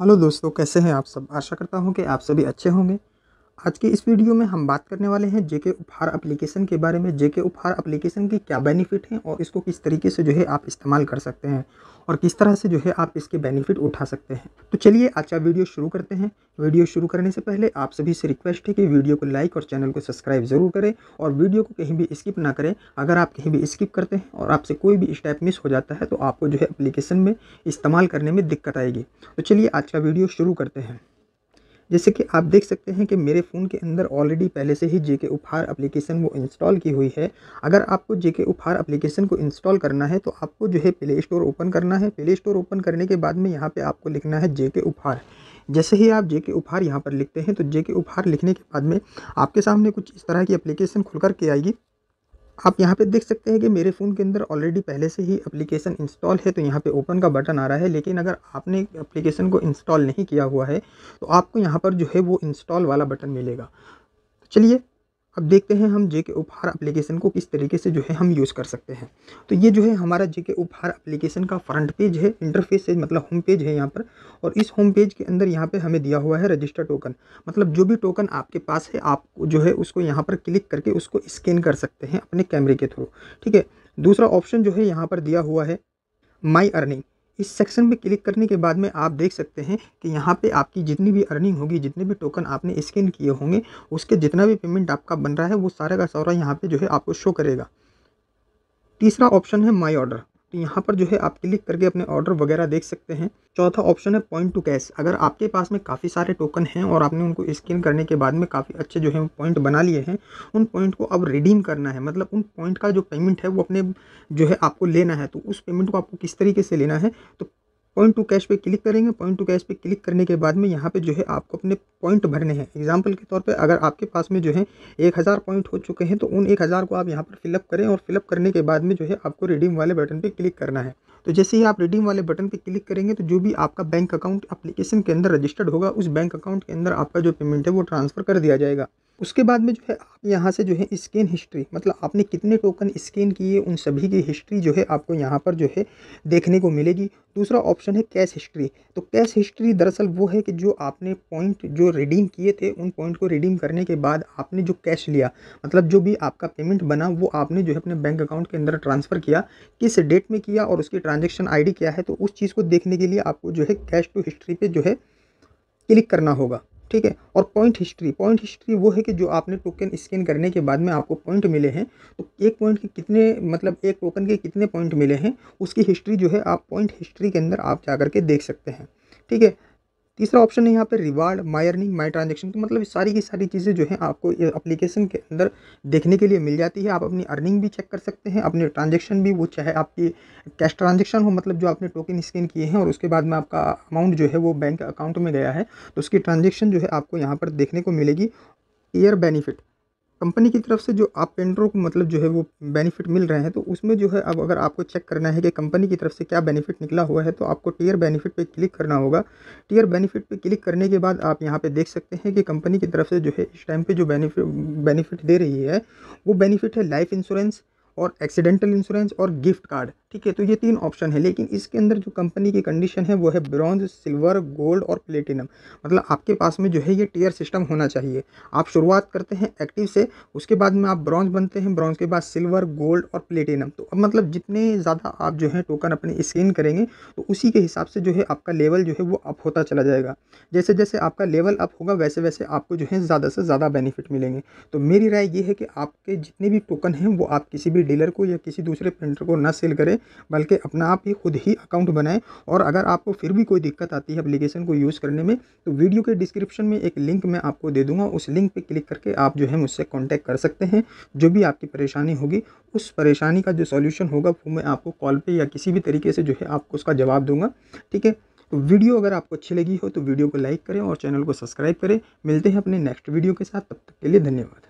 hello दोस्तों कैसे हैं आप सब आशा करता हूँ कि आप सभी अच्छे होंगे आज के इस वीडियो में हम बात करने वाले हैं जेके उपहार एप्लीकेशन के बारे में जेके उपहार एप्लीकेशन के क्या बेनिफिट हैं और इसको किस तरीके से जो है आप इस्तेमाल कर सकते हैं और किस तरह से जो है आप इसके बेनिफिट उठा सकते हैं तो चलिए आज का वीडियो शुरू करते हैं वीडियो शुरू करने से पहले आप सभी से रिक्वेस्ट है कि वीडियो को लाइक और चैनल को सब्सक्राइब ज़रूर करें और वीडियो को कहीं भी स्किप ना करें अगर आप कहीं भी स्किप करते हैं और आपसे कोई भी स्टेप मिस हो जाता है तो आपको जो है अप्लीकेशन में इस्तेमाल करने में दिक्कत आएगी तो चलिए आज का वीडियो शुरू करते हैं जैसे कि आप देख सकते हैं कि मेरे फ़ोन के अंदर ऑलरेडी पहले से ही जेके उपहार एप्लीकेशन वो इंस्टॉल की हुई है अगर आपको जेके उपहार एप्लीकेशन को इंस्टॉल करना है तो आपको जो है प्ले स्टोर ओपन करना है प्ले स्टोर ओपन करने के बाद में यहाँ पर आपको लिखना है जेके उपहार जैसे ही आप जे के उपहार यहाँ पर लिखते हैं तो जे के उपहार लिखने के बाद में आपके सामने कुछ इस तरह की एप्लीकेशन खुलकर के आएगी आप यहाँ पे देख सकते हैं कि मेरे फ़ोन के अंदर ऑलरेडी पहले से ही एप्लीकेशन इंस्टॉल है तो यहाँ पे ओपन का बटन आ रहा है लेकिन अगर आपने एप्लीकेशन को इंस्टॉल नहीं किया हुआ है तो आपको यहाँ पर जो है वो इंस्टॉल वाला बटन मिलेगा तो चलिए अब देखते हैं हम जे के उपहार एप्लीकेशन को किस तरीके से जो है हम यूज़ कर सकते हैं तो ये जो है हमारा जे के उपहार एप्लीकेशन का फ्रंट पेज है इंटरफेस है मतलब होम पेज है यहाँ पर और इस होम पेज के अंदर यहाँ पे हमें दिया हुआ है रजिस्टर टोकन मतलब जो भी टोकन आपके पास है आप जो है उसको यहाँ पर क्लिक करके उसको स्कैन कर सकते हैं अपने कैमरे के थ्रू ठीक है दूसरा ऑप्शन जो है यहाँ पर दिया हुआ है माई अर्निंग इस सेक्शन पे क्लिक करने के बाद में आप देख सकते हैं कि यहाँ पे आपकी जितनी भी अर्निंग होगी जितने भी टोकन आपने स्कैन किए होंगे उसके जितना भी पेमेंट आपका बन रहा है वो सारे का सारा यहाँ पर जो है आपको शो करेगा तीसरा ऑप्शन है माई ऑर्डर तो यहाँ पर जो है आप क्लिक करके अपने ऑर्डर वगैरह देख सकते हैं चौथा ऑप्शन है पॉइंट टू कैश अगर आपके पास में काफ़ी सारे टोकन हैं और आपने उनको स्कैन करने के बाद में काफ़ी अच्छे जो है पॉइंट बना लिए हैं उन पॉइंट को अब रिडीम करना है मतलब उन पॉइंट का जो पेमेंट है वो अपने जो है आपको लेना है तो उस पेमेंट को आपको किस तरीके से लेना है तो पॉइंट टू कैश पे क्लिक करेंगे पॉइंट टू कैश पे क्लिक करने के बाद में यहाँ पे जो है आपको अपने पॉइंट भरने हैं एग्जांपल के तौर पे अगर आपके पास में जो है एक हज़ार पॉइंट हो चुके हैं तो उन एक हज़ार को आप यहाँ पर फिलअप करें और फिलअप करने के बाद में जो है आपको रिडीम वाले बटन पर क्लिक करना है तो जैसे ही आप रिडीम वाले बटन पर क्लिक करेंगे तो जो भी आपका बैंक अकाउंट अप्लीकेशन के अंदर रजिस्टर्ड होगा उस बैंक अकाउंट के अंदर आपका जो पेमेंट है वो ट्रांसफ़र कर दिया जाएगा उसके बाद में जो है आप यहाँ से जो है स्कैन हिस्ट्री मतलब आपने कितने टोकन स्कैन किए उन सभी की हिस्ट्री जो है आपको यहाँ पर जो है देखने को मिलेगी दूसरा ऑप्शन है कैश हिस्ट्री तो कैश हिस्ट्री दरअसल वो है कि जो आपने पॉइंट जो रिडीम किए थे उन पॉइंट को रिडीम करने के बाद आपने जो कैश लिया मतलब जो भी आपका पेमेंट बना वो आपने जो है अपने बैंक अकाउंट के अंदर ट्रांसफ़र किया किस डेट में किया और उसकी ट्रांजेक्शन आई क्या है तो उस चीज़ को देखने के लिए आपको जो है कैश टू हिस्ट्री पर जो है क्लिक करना होगा ठीक है और पॉइंट हिस्ट्री पॉइंट हिस्ट्री वो है कि जो आपने टोकन स्कैन करने के बाद में आपको पॉइंट मिले हैं तो एक पॉइंट के कितने मतलब एक टोकन के कितने पॉइंट मिले हैं उसकी हिस्ट्री जो है आप पॉइंट हिस्ट्री के अंदर आप जा करके देख सकते हैं ठीक है तीसरा ऑप्शन है यहाँ पे reward my earning my transaction तो मतलब सारी की सारी चीज़ें जो है आपको एप्लीकेशन के अंदर देखने के लिए मिल जाती है आप अपनी अर्निंग भी चेक कर सकते हैं अपने ट्रांजेक्शन भी वो चाहे आपकी कैश ट्रांजेक्शन हो मतलब जो आपने टोकन स्कैन किए हैं और उसके बाद में आपका अमाउंट जो है वो बैंक अकाउंट में गया है तो उसकी ट्रांजेक्शन जो है आपको यहाँ पर देखने को मिलेगी ईयर बेनिफिट कंपनी की तरफ से जो आप पेंटरों को मतलब जो है वो बेनिफिट मिल रहे हैं तो उसमें जो है अब अगर आपको चेक करना है कि कंपनी की तरफ से क्या बेनिफिट निकला हुआ है तो आपको टीयर बेनिफिट पे क्लिक करना होगा टीयर बेनिफिट पे क्लिक करने के बाद आप यहाँ पे देख सकते हैं कि कंपनी की तरफ से जो है इस टाइम पर जो बेनिफिट बेनिफिट दे रही है वो बेनिफिट है लाइफ इंश्योरेंस और एक्सीडेंटल इंश्योरेंस और गिफ्ट कार्ड ठीक है तो ये तीन ऑप्शन है लेकिन इसके अंदर जो कंपनी की कंडीशन है वो है ब्रॉन्ज सिल्वर गोल्ड और प्लेटिनम मतलब आपके पास में जो है ये टीयर सिस्टम होना चाहिए आप शुरुआत करते हैं एक्टिव से उसके बाद में आप ब्रॉन्ज बनते हैं ब्रॉन्ज के बाद सिल्वर गोल्ड और प्लेटिनम तो अब मतलब जितने ज़्यादा आप जो है टोकन अपने स्कैन करेंगे तो उसी के हिसाब से जो है आपका लेवल जो है वो अप होता चला जाएगा जैसे जैसे आपका लेवल अप होगा वैसे वैसे आपको जो है ज़्यादा से ज़्यादा बेनिफिट मिलेंगे तो मेरी राय ये है कि आपके जितने भी टोकन हैं वो आप किसी भी डीलर को या किसी दूसरे प्रिंटर को ना सेल करें बल्कि अपना आप ही खुद ही अकाउंट बनाएं और अगर आपको फिर भी कोई दिक्कत आती है अप्लीकेशन को यूज़ करने में तो वीडियो के डिस्क्रिप्शन में एक लिंक मैं आपको दे दूँगा उस लिंक पर क्लिक करके आप जो है मुझसे कॉन्टैक्ट कर सकते हैं जो भी आपकी परेशानी होगी उस परेशानी का जो सॉल्यूशन होगा वो मैं आपको कॉल पर या किसी भी तरीके से जो है आपको उसका जवाब दूंगा ठीक है तो वीडियो अगर आपको अच्छी लगी हो तो वीडियो को लाइक करें और चैनल को सब्सक्राइब करें मिलते हैं अपने नेक्स्ट वीडियो के साथ तब तक के लिए धन्यवाद